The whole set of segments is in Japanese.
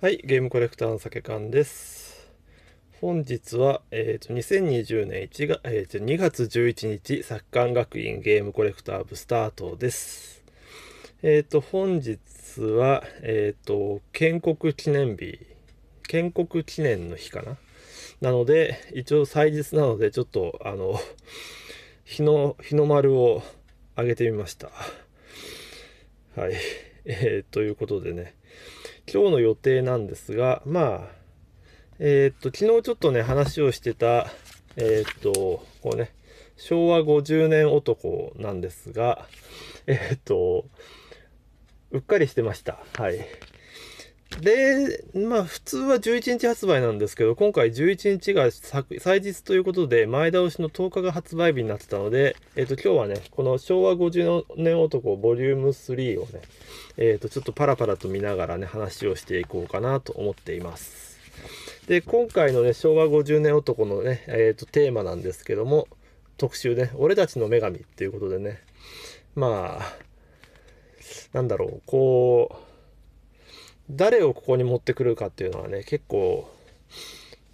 はい、ゲームコレクターの酒缶です。本日は、えーと、2020年1月、えーと、2月11日、作館学院ゲームコレクター部スタートです。えっ、ー、と、本日は、えっ、ー、と、建国記念日、建国記念の日かななので、一応祭日なので、ちょっと、あの、日の、日の丸を上げてみました。はい。えー、ということでね、今日の予定なんですが、まあ、えー、っと、昨日ちょっとね、話をしてた、えー、っと、こうね、昭和50年男なんですが、えー、っと、うっかりしてました。はい。で、まあ普通は11日発売なんですけど、今回11日が祭日ということで、前倒しの10日が発売日になってたので、えっ、ー、と今日はね、この昭和50年男ボリューム3をね、えっ、ー、とちょっとパラパラと見ながらね、話をしていこうかなと思っています。で、今回のね、昭和50年男のね、えっ、ー、とテーマなんですけども、特集ね、俺たちの女神っていうことでね、まあ、なんだろう、こう、誰をここに持ってくるかっていうのはね、結構、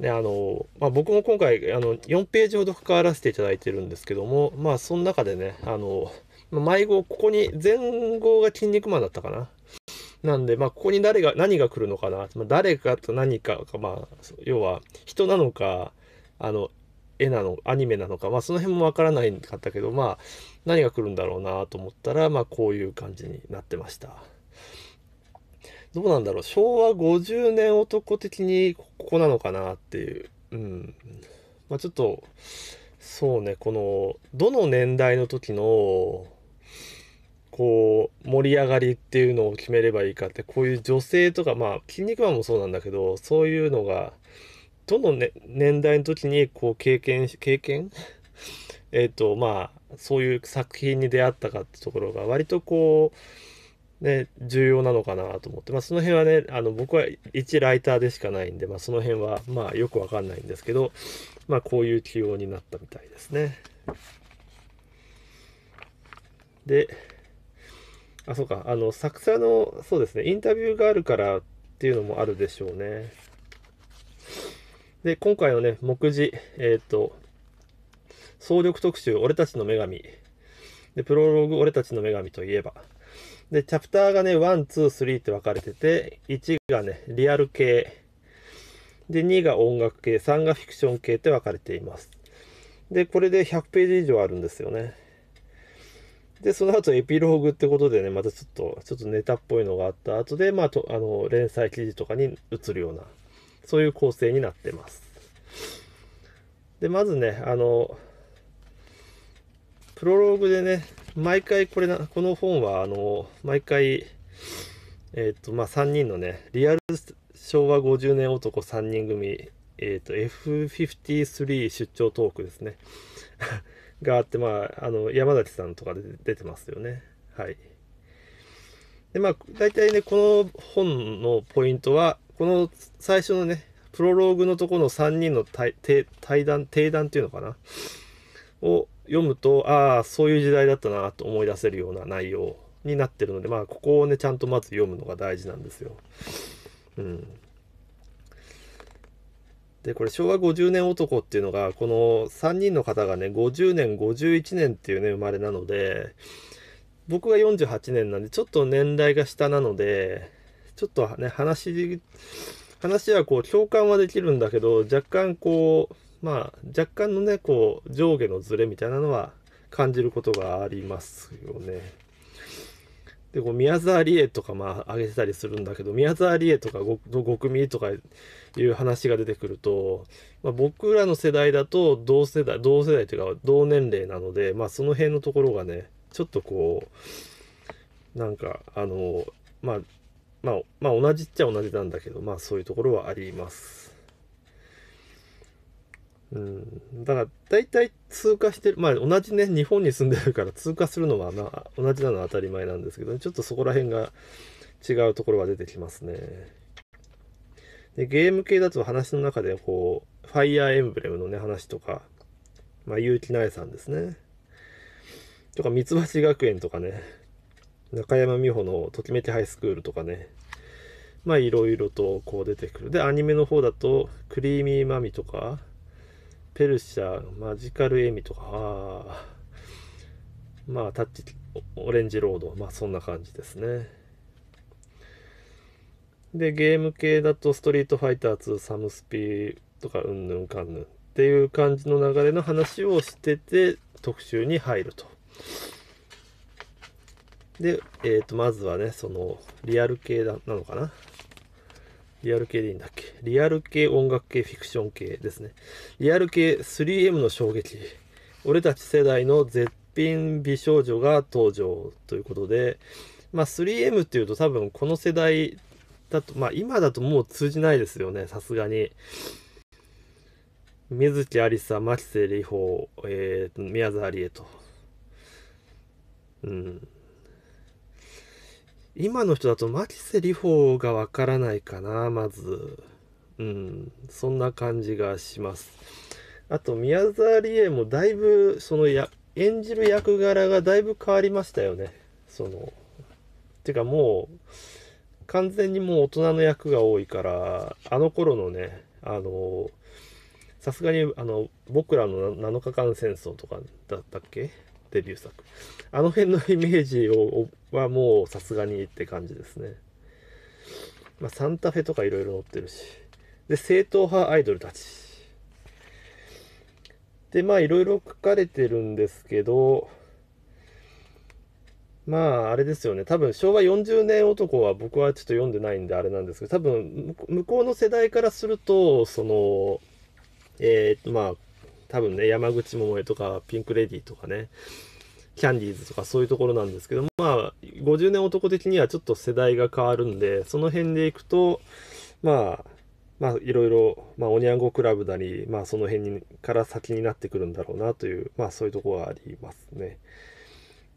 ね、あの、まあ、僕も今回、あの、4ページほど関わらせていただいてるんですけども、まあ、その中でね、あの、迷子、ここに、前後が筋肉マンだったかな。なんで、まあ、ここに誰が、何が来るのかな。まあ、誰かと何かが、まあ、要は、人なのか、あの、絵なの、アニメなのか、まあ、その辺もわからないかったけど、まあ、何が来るんだろうなと思ったら、まあ、こういう感じになってました。どうなんだろう昭和50年男的にここなのかなっていううんまあちょっとそうねこのどの年代の時のこう盛り上がりっていうのを決めればいいかってこういう女性とかまあ「筋肉マン」もそうなんだけどそういうのがどの、ね、年代の時にこう経験経験 えっとまあそういう作品に出会ったかってところが割とこうね、重要なのかなと思って、まあ、その辺はねあの僕は一ライターでしかないんで、まあ、その辺はまあよくわかんないんですけど、まあ、こういう起用になったみたいですね。であそうかあの作者のそうですねインタビューがあるからっていうのもあるでしょうね。で今回のね目次えっ、ー、と「総力特集俺たちの女神」でプロローグ「俺たちの女神」といえばで、チャプターがね、1、2、3って分かれてて、1がね、リアル系、で、2が音楽系、3がフィクション系って分かれています。で、これで100ページ以上あるんですよね。で、その後エピローグってことでね、またちょっと、ちょっとネタっぽいのがあった後で、まあ、とあの連載記事とかに移るような、そういう構成になってます。で、まずね、あの、プロローグでね、毎回これな、この本は、あの、毎回、えっ、ー、と、まあ、3人のね、リアル昭和50年男3人組、えっ、ー、と、F53 出張トークですね。があって、まあ、あの、山崎さんとかで出てますよね。はい。で、まあ、大体ね、この本のポイントは、この最初のね、プロローグのところの3人の対対談、定談っていうのかなを、読むと、ああ、そういう時代だったなと思い出せるような内容になってるので、まあ、ここをね、ちゃんとまず読むのが大事なんですよ。うん。で、これ、昭和50年男っていうのが、この3人の方がね、50年、51年っていうね、生まれなので、僕が48年なんで、ちょっと年代が下なので、ちょっとね、話、話はこう、共感はできるんだけど、若干こう、まあ、若干のね、こう、上下のズレみたいなのは感じることがありますよね。で、こう、宮沢りえとか、まあ、上げてたりするんだけど、宮沢りえとか5、く組とかいう話が出てくると、まあ、僕らの世代だと、同世代、同世代というか、同年齢なので、まあ、その辺のところがね、ちょっとこう、なんか、あの、まあ、まあ、まあ、同じっちゃ同じなんだけど、まあ、そういうところはあります。うん、だから大体通過してるまあ同じね日本に住んでるから通過するのはまあ同じなのは当たり前なんですけど、ね、ちょっとそこら辺が違うところが出てきますねでゲーム系だと話の中でこうファイアーエンブレムのね話とかまあ結城苗さんですねとかミツバチ学園とかね中山美穂のときめきハイスクールとかねまあいろいろとこう出てくるでアニメの方だとクリーミーマミとかペルシャ、マジカルエミとか、ああ、まあ、タッチ、オレンジロード、まあ、そんな感じですね。で、ゲーム系だと、ストリートファイター2、サムスピとか、うんぬんかんぬんっていう感じの流れの話をしてて、特集に入ると。で、えっ、ー、と、まずはね、その、リアル系だなのかなリアル系でいいんだっけリアル系、音楽系、フィクション系ですね。リアル系 3M の衝撃。俺たち世代の絶品美少女が登場ということで、まあ 3M っていうと多分この世代だと、まあ今だともう通じないですよね、さすがに。水木ありさ、牧瀬里穂、えー、宮沢りえと。うん。今の人だと牧瀬里穂がわからないかな、まず。うん、そんな感じがします。あと、宮沢りえもだいぶ、そのや、演じる役柄がだいぶ変わりましたよね。その、てかもう、完全にもう大人の役が多いから、あの頃のね、あの、さすがに、あの、僕らの7日間戦争とかだったっけデビュー作。あの辺のイメージをはもうさすがにって感じですね。まあ、サンタフェとかいろいろ載ってるし。で、正統派アイドルたち。で、まあ、いろいろ書かれてるんですけど、まあ、あれですよね。多分、昭和40年男は僕はちょっと読んでないんであれなんですけど、多分、向こうの世代からすると、その、えー、まあ、多分ね、山口百恵とか、ピンクレディーとかね、キャンディーズとかそういうところなんですけど、まあ、50年男的にはちょっと世代が変わるんで、その辺でいくと、まあ、まあ、いろいろ、まあ、おにゃんごクラブなり、まあ、その辺にから先になってくるんだろうなという、まあ、そういうとこがありますね。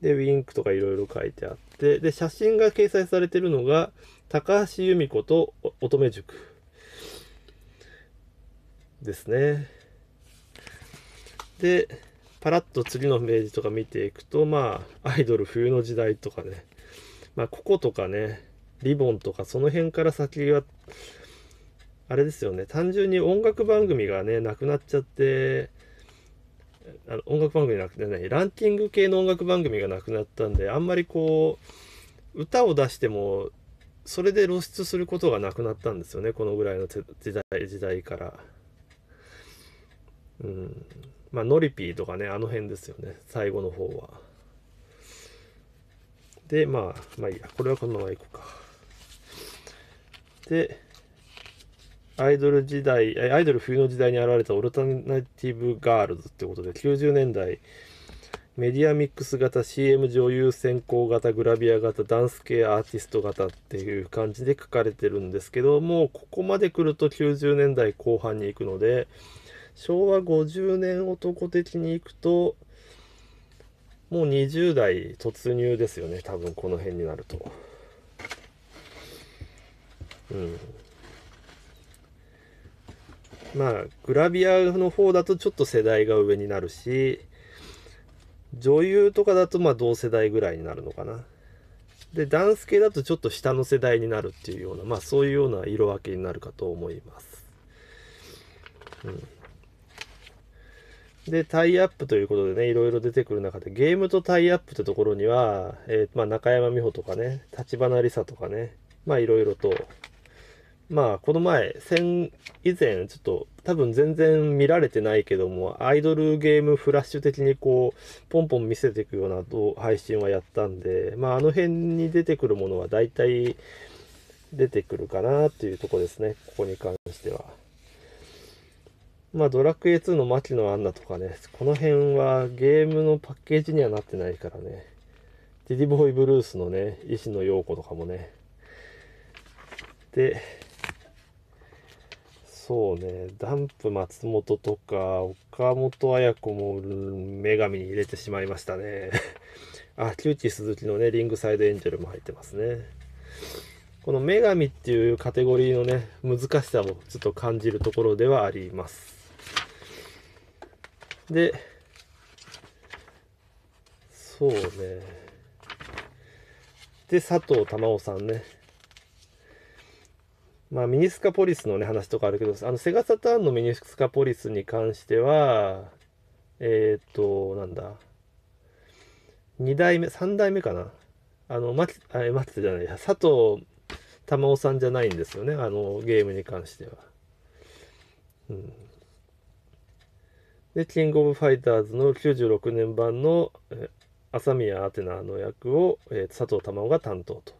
で、ウィンクとかいろいろ書いてあって、で、写真が掲載されてるのが、高橋由美子と乙女塾ですね。で、パラッと次のページとか見ていくと、まあ、アイドル冬の時代とかね、まあ、こことかね、リボンとか、その辺から先は、あれですよね単純に音楽番組がねなくなっちゃってあの音楽番組なくてねランキング系の音楽番組がなくなったんであんまりこう歌を出してもそれで露出することがなくなったんですよねこのぐらいの時代時代からうんまあノリピーとかねあの辺ですよね最後の方はでまあまあいいやこれはこのままいこうかでアイドル時代、アイドル冬の時代に現れたオルタナティブガールズってことで、90年代、メディアミックス型、CM 女優選考型、グラビア型、ダンス系アーティスト型っていう感じで書かれてるんですけど、もうここまで来ると90年代後半に行くので、昭和50年男的に行くと、もう20代突入ですよね、多分この辺になると。うん。まあグラビアの方だとちょっと世代が上になるし女優とかだとまあ同世代ぐらいになるのかなでダンス系だとちょっと下の世代になるっていうようなまあそういうような色分けになるかと思います、うん、でタイアップということでねいろいろ出てくる中でゲームとタイアップってところには、えー、まあ、中山美穂とかね橘梨沙とかねまあいろいろとまあ、この前、先、以前、ちょっと、多分全然見られてないけども、アイドルゲームフラッシュ的にこう、ポンポン見せていくような配信はやったんで、まあ、あの辺に出てくるものは大体出てくるかなっていうとこですね、ここに関しては。まあ、ドラクエ2の牧野アンナとかね、この辺はゲームのパッケージにはなってないからね、ディディボーイブルースのね、石野陽子とかもね、で、そうね、ダンプ松本とか、岡本綾子も女神に入れてしまいましたね。あ、キューティー鈴木のね、リングサイドエンジェルも入ってますね。この女神っていうカテゴリーのね、難しさもちょっと感じるところではあります。で、そうね。で、佐藤珠緒さんね。まあ、ミニスカポリスのね、話とかあるけど、あの、セガサターンのミニスカポリスに関しては、えっ、と、なんだ、2代目、3代目かな。あの、まき、あ待ってじゃない、佐藤玉緒さんじゃないんですよね、あの、ゲームに関しては。うん。で、キングオブファイターズの96年版の、え朝宮アテナの役を、えー、佐藤玉緒が担当と。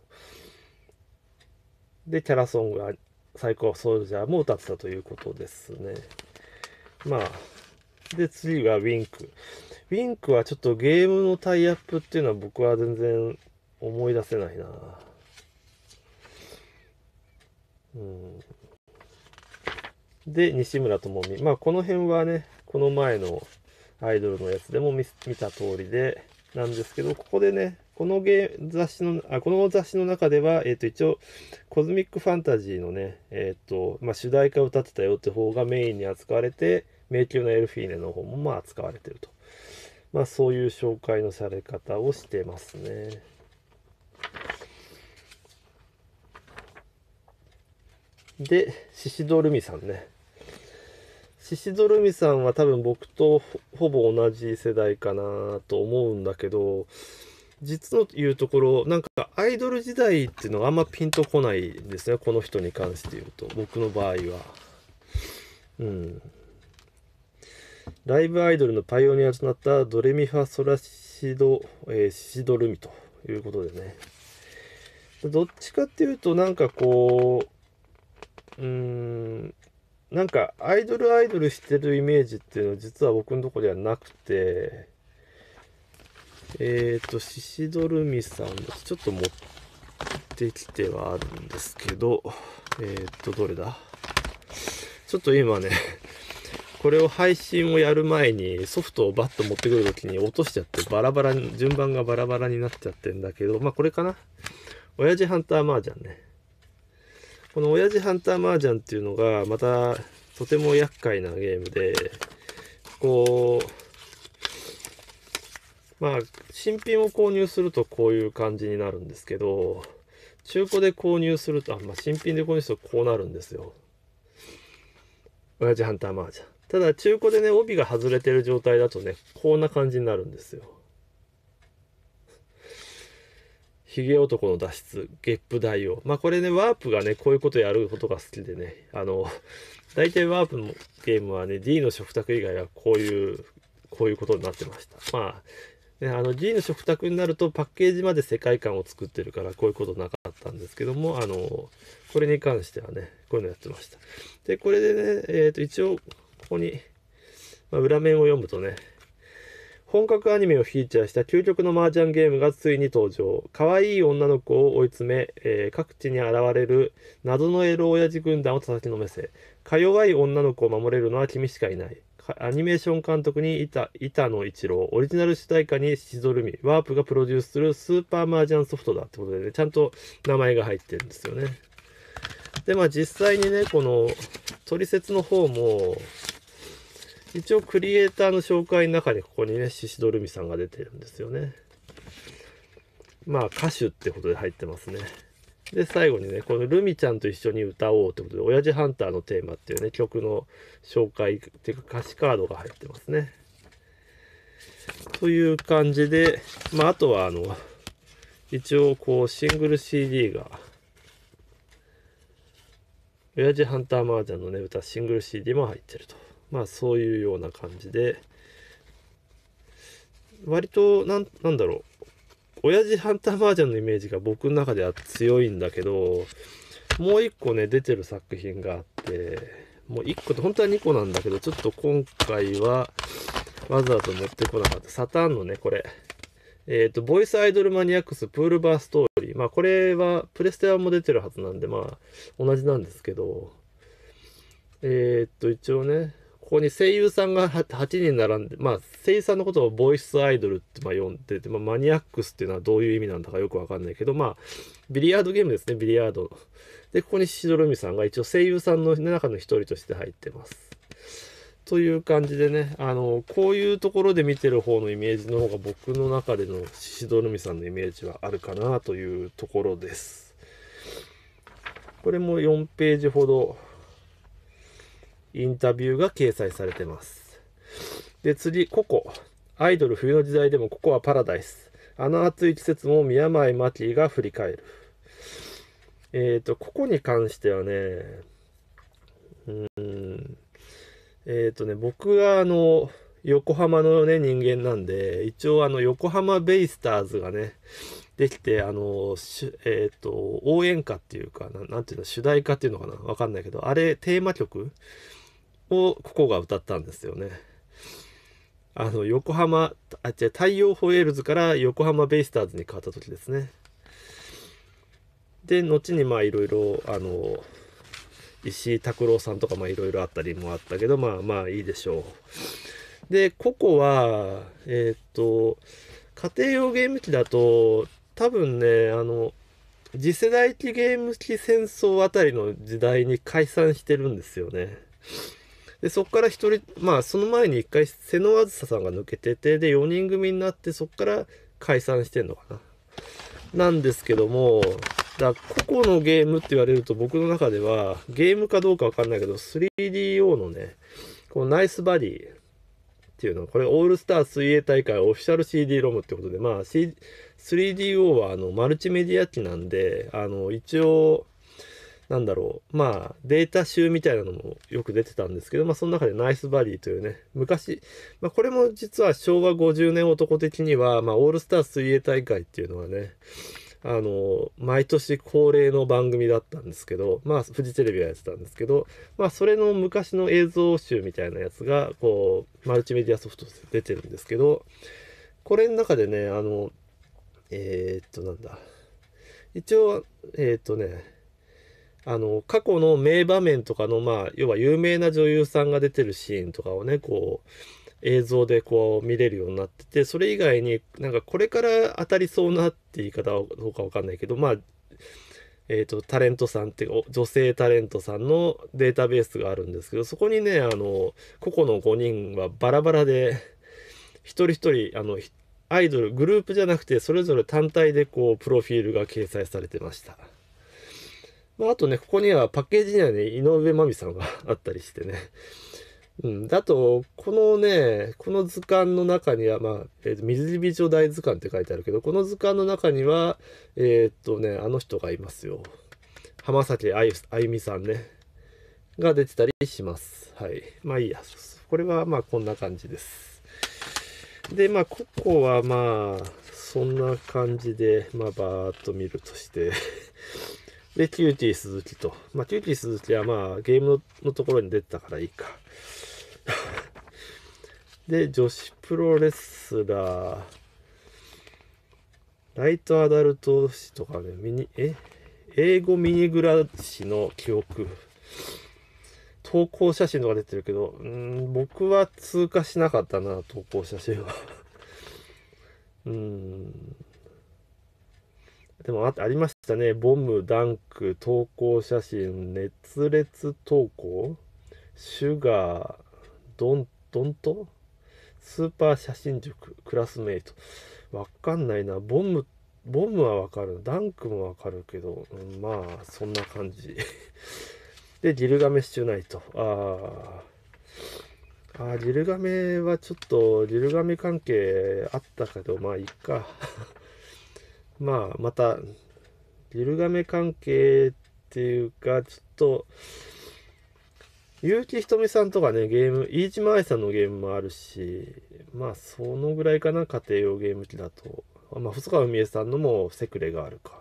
で、キャラソンが最高ソルジャーも歌ってたということですね。まあ、で、次がウィンク。ウィンクはちょっとゲームのタイアップっていうのは僕は全然思い出せないなうん。で、西村智美。まあ、この辺はね、この前のアイドルのやつでも見見た通りで、なんですけど、ここでね、このゲ雑誌の、あ、この雑誌の中では、えっ、ー、と、一応、コズミックファンタジーのね、えっ、ー、と、まあ、主題歌を歌ってたよって方がメインに扱われて、迷宮のエルフィーネの方も、まあ、扱われてると。まあ、そういう紹介のされ方をしてますね。で、シシドルミさんね。シシドルミさんは多分僕とほぼ同じ世代かなと思うんだけど、実を言うところ、なんかアイドル時代っていうのがあんまピンとこないですね、この人に関して言うと、僕の場合は。うん。ライブアイドルのパイオニアとなったドレミファ・ソラシド、えー、シドルミということでね。どっちかっていうと、なんかこう、うーん、なんかアイドルアイドルしてるイメージっていうのは実は僕のとこではなくて、えっ、ー、と、シシドルミさんです。ちょっと持ってきてはあるんですけど、えっ、ー、と、どれだちょっと今ね、これを配信をやる前にソフトをバッと持ってくるときに落としちゃってバラバラに、順番がバラバラになっちゃってんだけど、まあこれかな。親父ハンターマージャンね。この親父ハンターマージャンっていうのがまたとても厄介なゲームで、こう、まあ、新品を購入するとこういう感じになるんですけど、中古で購入すると、あまあ、新品で購入するとこうなるんですよ。親父ハンターマージャン。ただ、中古でね、帯が外れてる状態だとね、こんな感じになるんですよ。ヒゲ男の脱出、ゲップ大王。まあこれね、ワープがね、こういうことやることが好きでね、あの、大体ワープのゲームはね、D の食卓以外はこういう、こういうことになってました。まあ、ね、あの G の食卓になるとパッケージまで世界観を作ってるからこういうことなかったんですけどもあのこれに関してはねこういうのやってましたでこれでね、えー、と一応ここに、まあ、裏面を読むとね本格アニメをフィーチャーした究極の麻雀ゲームがついに登場可愛い女の子を追い詰め、えー、各地に現れる謎のエロ親父軍団を叩きのめせか弱い女の子を守れるのは君しかいないアニメーション監督に板板野一郎、オリジナル主題歌にシドルミ、ワープがプロデュースするスーパーマージャンソフトだってことでね、ちゃんと名前が入ってるんですよね。で、まあ実際にね、この、トリセツの方も、一応クリエイターの紹介の中にここにね、シシドルミさんが出てるんですよね。まあ歌手ってことで入ってますね。で、最後にね、このルミちゃんと一緒に歌おうということで、親父ハンターのテーマっていうね、曲の紹介っていうか歌詞カードが入ってますね。という感じで、まあ、あとはあの、一応こう、シングル CD が、親父ハンターマージャンのね、歌、シングル CD も入ってると。まあ、そういうような感じで、割と、なん、なんだろう。親父ハンターバージョンのイメージが僕の中では強いんだけど、もう一個ね、出てる作品があって、もう一個と本当は2個なんだけど、ちょっと今回はわざわざ持ってこなかった。サターンのね、これ。えっ、ー、と、ボイスアイドルマニアックスプールバーストーリー。まあこれはプレステアも出てるはずなんで、まあ同じなんですけど、えっ、ー、と、一応ね、ここに声優さんが 8, 人並んで、まあ、声優さんのことをボイスアイドルってまあ呼んでて、まあ、マニアックスっていうのはどういう意味なんだかよくわかんないけど、まあ、ビリヤードゲームですね、ビリヤード。で、ここにしどルみさんが一応声優さんの中の一人として入ってます。という感じでね、あの、こういうところで見てる方のイメージの方が僕の中でのしどルみさんのイメージはあるかなというところです。これも4ページほどインタビューが掲載されてます。で、次、ココ。アイドル冬の時代でもココはパラダイス。あの暑い季節も宮前真紀が振り返る。えっ、ー、と、ここに関してはね、うーん、えっ、ー、とね、僕があの、横浜のね、人間なんで、一応あの、横浜ベイスターズがね、できて、あの、えっ、ー、と、応援歌っていうかな、なんていうの、主題歌っていうのかなわかんないけど、あれ、テーマ曲をここが歌ったんですよね。あの横浜あ違う太陽ホエールズから横浜ベイスターズに変わった時ですね。で後にまあいろいろあの石井拓郎さんとかまあいろいろあったりもあったけどまあまあいいでしょう。でココはえー、っと家庭用ゲーム機だと多分ねあの次世代機ゲーム機戦争あたりの時代に解散してるんですよね。で、そこから一人、まあ、その前に一回、瀬野あずささんが抜けてて、で、4人組になって、そこから解散してんのかな。なんですけども、だ個々のゲームって言われると僕の中ではゲームかどうかわかんないけど 3DO のねこのナイスバディっていうのこれオールスター水泳大会オフィシャル CD ロムってことでまあ、C、3DO はあのマルチメディア機なんであの一応なんだろう、まあ、データ集みたいなのもよく出てたんですけど、まあ、その中でナイスバディというね、昔、まあ、これも実は昭和50年男的には、まあ、オールスター水泳大会っていうのはね、あの、毎年恒例の番組だったんですけど、まあ、フジテレビがやってたんですけど、まあ、それの昔の映像集みたいなやつが、こう、マルチメディアソフトで出てるんですけど、これの中でね、あの、えー、っと、なんだ。一応、えー、っとね、あの、過去の名場面とかの、まあ、要は有名な女優さんが出てるシーンとかをね、こう、映像でこう見れるようになってて、それ以外になんかこれから当たりそうなって言い方はどうかわかんないけど、まあ、えっ、ー、と、タレントさんっていう女性タレントさんのデータベースがあるんですけど、そこにね、あの、個々の5人はバラバラで、一人一人、あの、アイドル、グループじゃなくて、それぞれ単体でこう、プロフィールが掲載されてました。まあ、あとね、ここにはパッケージにはね、井上真美さんが あったりしてね。うん。だと、このね、この図鑑の中には、まあ、えー、水火町大図鑑って書いてあるけど、この図鑑の中には、えー、っとね、あの人がいますよ。浜崎あゆあゆみさんね。が出てたりします。はい。まあいいや。これはまあこんな感じです。で、まあ、ここはまあ、そんな感じで、まあ、バーっと見るとしてで、キューティー鈴木と。まあ、キューティー鈴木はまあ、ゲームのところに出てたからいいか。で、女子プロレスラー、ライトアダルト誌とかね、ミニ、え英語ミニグラ誌の記憶。投稿写真とか出てるけど、うん、僕は通過しなかったな、投稿写真は。うん、でもあありましたね。ボム、ダンク、投稿写真、熱烈投稿、シュガー、ドン、ドンとスーパー写真塾、クラスメイト。わかんないな。ボム、ボムはわかる。ダンクもわかるけど、うん、まあ、そんな感じ。で、ギルガメッシュナイト。ああ。あギルガメはちょっと、ギルガメ関係あったけど、まあ、いっか。まあ、また、ギルガメ関係っていうか、ちょっと、結城ひとみさんとかね、ゲーム、飯島愛さんのゲームもあるし、まあ、そのぐらいかな、家庭用ゲーム機だと。まあ、細川海江さんのもセクレがあるか。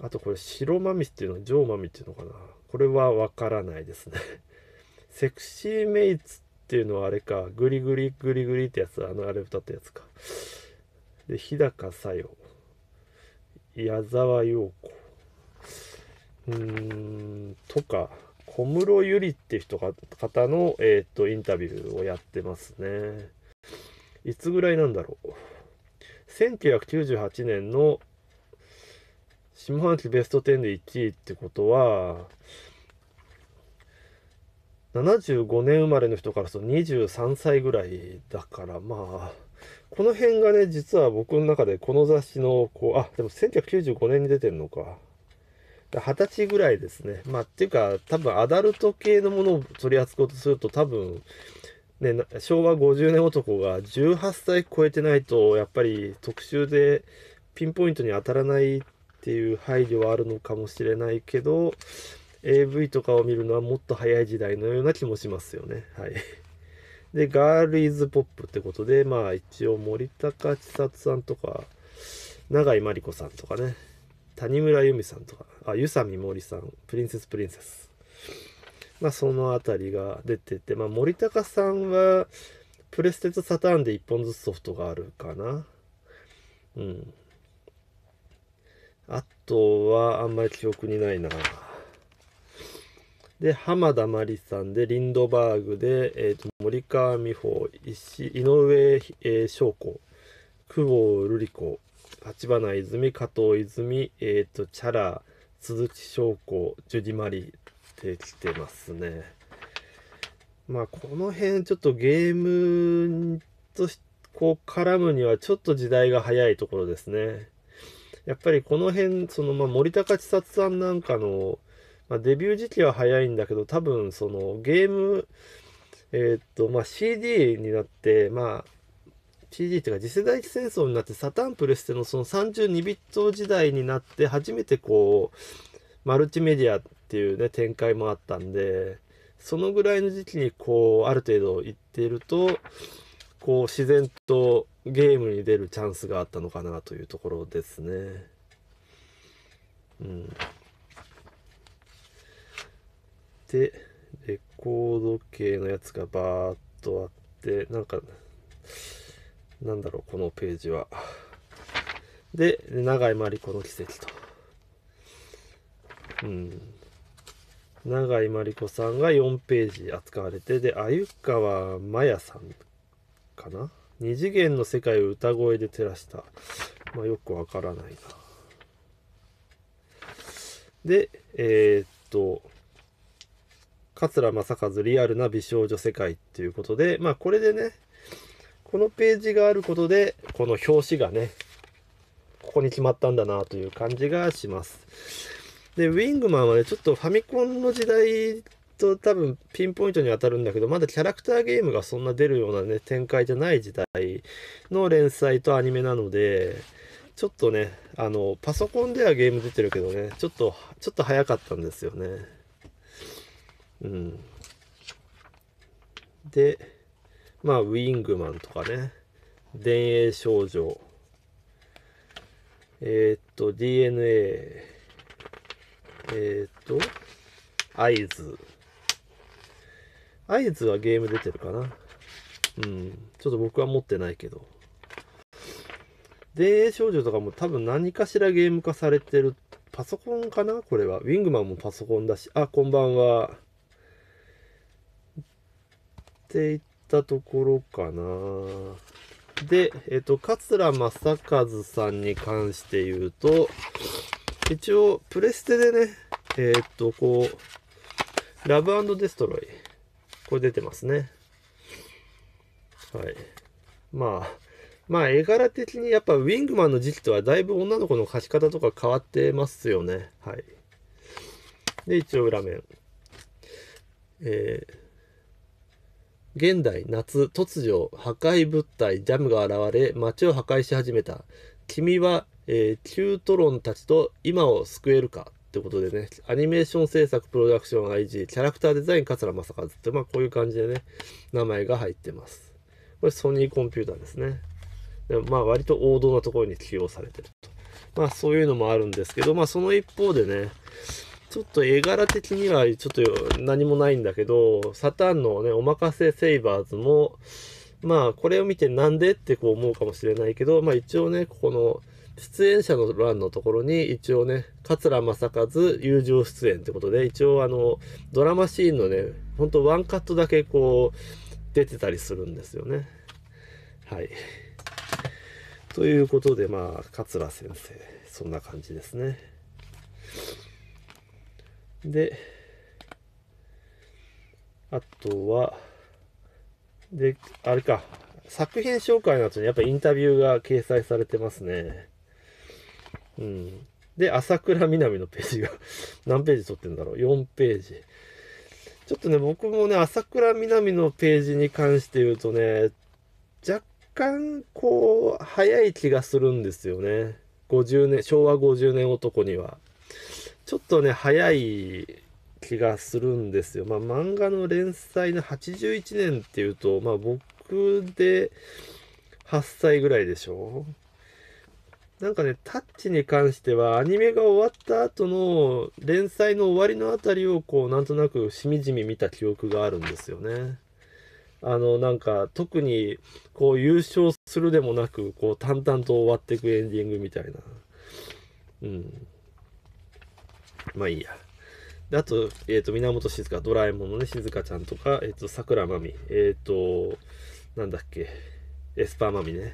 あとこれ、白マミスっていうの、ジョーマミっていうのかな。これはわからないですね。セクシーメイツっていうのはあれか、グリグリグリグリってやつ、あの、あれ歌ったやつか。で日高小夜矢沢陽子うーんとか小室由里って人が方の、えっ、ー、とインタビューをやってますねいつぐらいなんだろう1998年の下半期ベスト10で1位ってことは75年生まれの人からすると23歳ぐらいだからまあこの辺がね、実は僕の中でこの雑誌の、こう、あ、でも1995年に出てるのか。二十歳ぐらいですね。まあ、っていうか、多分アダルト系のものを取り扱おうとすると、多分、ね、昭和50年男が18歳超えてないと、やっぱり特集でピンポイントに当たらないっていう配慮はあるのかもしれないけど、AV とかを見るのはもっと早い時代のような気もしますよね。はい。で、ガールイズポップってことで、まあ一応森高千里さんとか、永井真理子さんとかね、谷村由美さんとか、あ、湯さみ森さん、プリンセスプリンセス。まあその辺りが出てて、まあ森高さんは、プレステとサターンで一本ずつソフトがあるかな。うん。あとはあんまり記憶にないな。で、浜田真理さんで、リンドバーグで、えーと、森川美穂、石井上、えー、翔子、久保瑠璃子、立花泉、加藤泉、えっ、ー、と、チャラ、鈴木翔子、ジュディ・マリってきてますね。まあ、この辺、ちょっとゲームとこう絡むにはちょっと時代が早いところですね。やっぱりこの辺、その、まあ、森高千里さんなんかの、まあ、デビュー時期は早いんだけど、多分そのゲーム、えー、っと、まあ、CD になって、まあ、CD っていうか次世代戦争になってサタンプレステのその32ビット時代になって初めてこうマルチメディアっていうね展開もあったんでそのぐらいの時期にこうある程度いっているとこう自然とゲームに出るチャンスがあったのかなというところですね。うんて、レコード系のやつがバーっとあって、なんか、なんだろう、このページは。で、長井真理子の奇跡と。うん。長井真理子さんが4ページ扱われて、で、鮎川真也さんかな二次元の世界を歌声で照らした。まあ、よくわからないな。で、えー、っと、桂正和リアルな美少女世界っていうことで、まあこれでね、このページがあることで、この表紙がね、ここに決まったんだなという感じがします。で、ウィングマンはね、ちょっとファミコンの時代と多分ピンポイントに当たるんだけど、まだキャラクターゲームがそんな出るようなね、展開じゃない時代の連載とアニメなので、ちょっとね、あの、パソコンではゲーム出てるけどね、ちょっと、ちょっと早かったんですよね。うん。で、まあ、ウィングマンとかね、電影少女、えー、っと、DNA、えー、っと、合図。合図はゲーム出てるかな。うん。ちょっと僕は持ってないけど。電影少女とかも多分何かしらゲーム化されてる。パソコンかなこれは。ウィングマンもパソコンだし。あ、こんばんは。ていったところかな。で、えっ、と、桂正和さんに関して言うと、一応、プレステでね、えっ、と、こう、ラブデストロイ。これ出てますね。はい。まあ、まあ、絵柄的にやっぱウィングマンの時期とはだいぶ女の子の描き方とか変わってますよね。はい。で、一応裏面。えー現代夏突如破壊物体ジャムが現れ街を破壊し始めた君は、えー、キュートロンたちと今を救えるかってことでねアニメーション制作プロダクション IG キャラクターデザイン桂正和ってまあこういう感じでね名前が入ってますこれソニーコンピューターですねでまあ割と王道なところに起用されてるとまあそういうのもあるんですけどまあその一方でねちょっと絵柄的にはちょっと何もないんだけど、サタンのね、おまかせセイバーズも、まあこれを見てなんでってこう思うかもしれないけど、まあ一応ね、ここの出演者の欄のところに一応ね、桂正和友情出演ってことで、一応あの、ドラマシーンのね、ほんとワンカットだけこう、出てたりするんですよね。はい。ということで、まあ、桂先生、そんな感じですね。で、あとは、で、あれか、作品紹介の後にやっぱインタビューが掲載されてますね。うん。で、朝倉みなみのページが 何ページ撮ってんだろう ?4 ページ。ちょっとね、僕もね、朝倉みなみのページに関して言うとね、若干、こう、早い気がするんですよね。50年、昭和50年男には。ちょっとね、早い気がするんですよ。まあ、漫画の連載の81年っていうと、まあ、僕で8歳ぐらいでしょなんかね、タッチに関しては、アニメが終わった後の連載の終わりのあたりを、こう、なんとなくしみじみ見た記憶があるんですよね。あの、なんか、特に、こう、優勝するでもなく、こう、淡々と終わっていくエンディングみたいな。うん。まあいいや。であと、えっ、ー、と、源静香、ドラえもんのね、静香ちゃんとか、えっ、ー、と、桜まみ、えっ、ー、と、なんだっけ、エスパーまみね。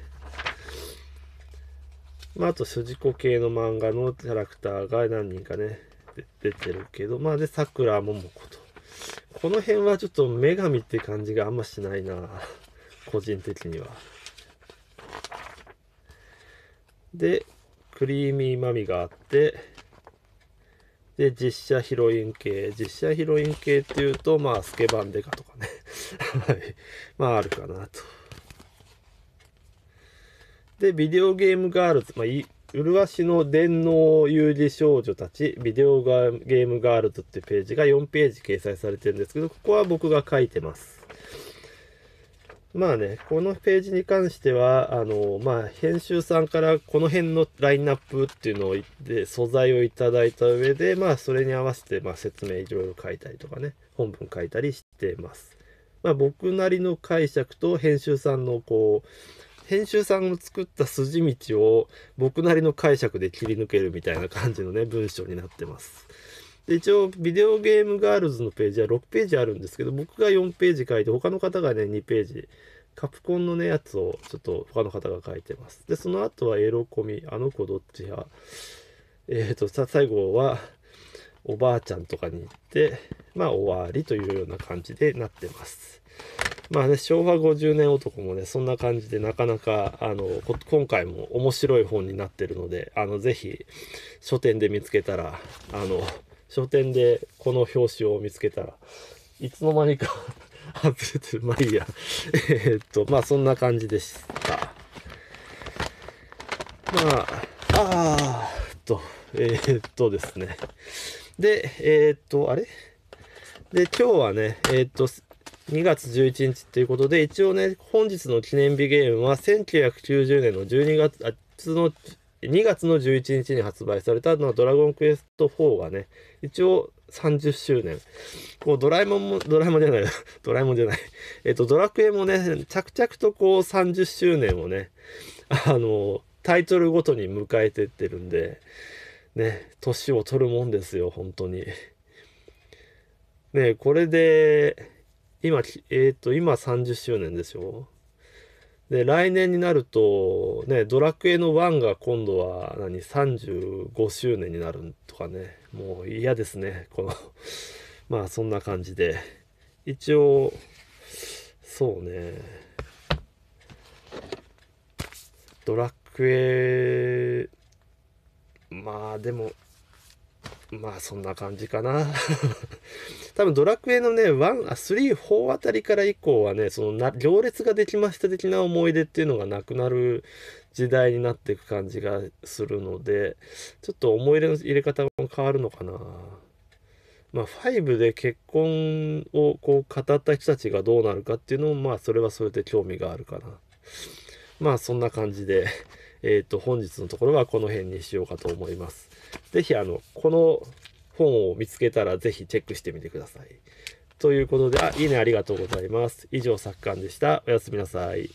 まあ、あと、人公系の漫画のキャラクターが何人かね、出てるけど、まあ、で、桜ももこと。この辺はちょっと女神って感じがあんましないな、個人的には。で、クリーミーマミがあって、で、実写ヒロイン系。実写ヒロイン系っていうと、まあ、スケバンデカとかね。はい。まあ、あるかなと。で、ビデオゲームガールズ。まあ、るわしの電脳有事少女たち、ビデオゲームガールズっていうページが4ページ掲載されてるんですけど、ここは僕が書いてます。まあね、このページに関しては、あの、まあ、編集さんからこの辺のラインナップっていうのを言って、素材をいただいた上で、まあ、それに合わせて、まあ、説明いろいろ書いたりとかね、本文書いたりしてます。まあ、僕なりの解釈と編集さんの、こう、編集さんの作った筋道を僕なりの解釈で切り抜けるみたいな感じのね、文章になってます。で一応、ビデオゲームガールズのページは6ページあるんですけど、僕が4ページ書いて、他の方がね、2ページ。カプコンのね、やつをちょっと他の方が書いてます。で、その後はエロコミ、あの子どっちや、えっ、ー、と、さ、最後は、おばあちゃんとかに行って、まあ、終わりというような感じでなってます。まあね、昭和50年男もね、そんな感じでなかなか、あの、今回も面白い本になってるので、あの、ぜひ、書店で見つけたら、あの、書店でこの表紙を見つけたら、いつの間にか外れてる。まあいいや。えー、っと、まあそんな感じでした。まあ、あーと、えー、っとですね。で、えー、っと、あれで、今日はね、えっと、2月11日ということで、一応ね、本日の記念日ゲームは1990年の12月、あ、の2月の11日に発売されたのドラゴンクエスト4がね、一応30周年。こう、ドラえもんも、ドラえもんじゃない、ドラえもんじゃない。えっと、ドラクエもね、着々とこう30周年をね、あの、タイトルごとに迎えてってるんで、ね、年を取るもんですよ、本当に。ね、これで、今、えっ、ー、と、今30周年でしょで、来年になると、ね、ドラクエの1が今度は何、35周年になるとかね、もう嫌ですね、この まあそんな感じで。一応、そうね、ドラクエ、まあでも、まあそんな感じかな 多分ドラクエのね、1、あ、3、4あたりから以降はね、そのな、行列ができました的な思い出っていうのがなくなる時代になっていく感じがするので、ちょっと思い出の入れ方も変わるのかな。まあ、5で結婚をこう語った人たちがどうなるかっていうのも、まあ、それはそれで興味があるかな。まあ、そんな感じで、えっ、ー、と、本日のところはこの辺にしようかと思います。ぜひ、あの、この本を見つけたらぜひチェックしてみてください。ということで、あ、いいねありがとうございます。以上、作家でした。おやすみなさい。